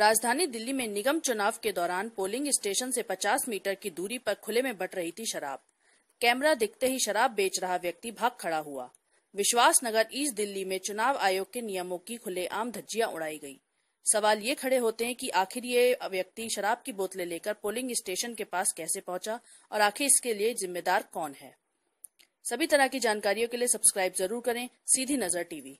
राजधानी दिल्ली में निगम चुनाव के दौरान पोलिंग स्टेशन से 50 मीटर की दूरी पर खुले में बट रही थी शराब कैमरा दिखते ही शराब बेच रहा व्यक्ति भाग खड़ा हुआ विश्वास नगर ईस्ट दिल्ली में चुनाव आयोग के नियमों की खुले आम धज्जियां उड़ाई गई सवाल ये खड़े होते हैं कि आखिर ये व्यक्ति शराब की बोतलें लेकर पोलिंग स्टेशन के पास कैसे पहुंचा और आखिर इसके लिए जिम्मेदार कौन है सभी तरह की जानकारियों के लिए सब्सक्राइब जरूर करें सीधी नजर टीवी